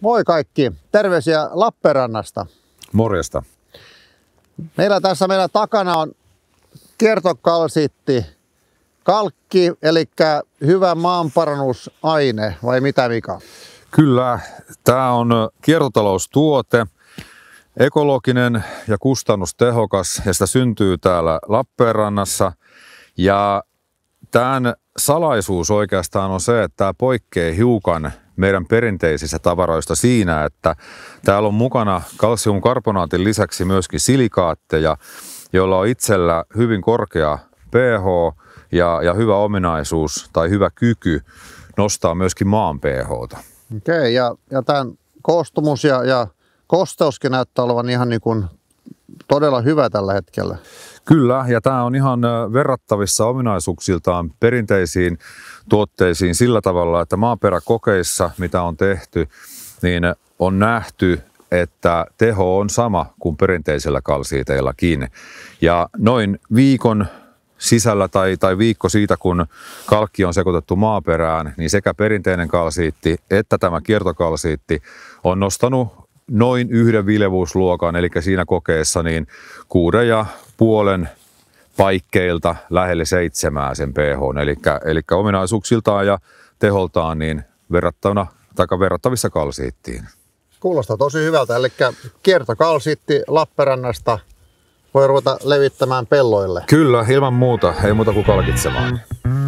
Moi kaikki. Terveisiä Lappeenrannasta. Morjesta. Meillä tässä meillä takana on kiertokalsitti, kalkki, eli hyvä maanparannusaine, vai mitä Mika? Kyllä, tämä on kiertotaloustuote, ekologinen ja kustannustehokas, ja sitä syntyy täällä Lappeenrannassa. Ja tämän salaisuus oikeastaan on se, että tämä poikkeaa hiukan meidän perinteisissä tavaroista siinä, että täällä on mukana kalsiumkarbonaatin lisäksi myöskin silikaatteja, joilla on itsellä hyvin korkea pH ja, ja hyvä ominaisuus tai hyvä kyky nostaa myöskin maan pH. Okei, okay, ja, ja tämän koostumus ja, ja kosteuskin näyttää olevan ihan niin kuin todella hyvä tällä hetkellä. Kyllä, ja tämä on ihan verrattavissa ominaisuuksiltaan perinteisiin tuotteisiin sillä tavalla, että maaperäkokeissa, mitä on tehty, niin on nähty, että teho on sama kuin perinteisellä kalsiiteillakin. Ja noin viikon sisällä tai, tai viikko siitä, kun kalkki on sekoitettu maaperään, niin sekä perinteinen kalsiitti että tämä kiertokalsiitti on nostanut noin yhden vilevuusluokan, eli siinä kokeessa niin kuuden ja puolen paikkeilta lähelle seitsemää sen pH, eli, eli ominaisuuksiltaan ja teholtaan niin verrattuna, tai verrattavissa kalsiittiin. Kuulostaa tosi hyvältä, eli kiertokalsiitti Lappeenrannasta voi ruveta levittämään pelloille. Kyllä, ilman muuta, ei muuta kuin kalkitsemaan. Mm-hmm.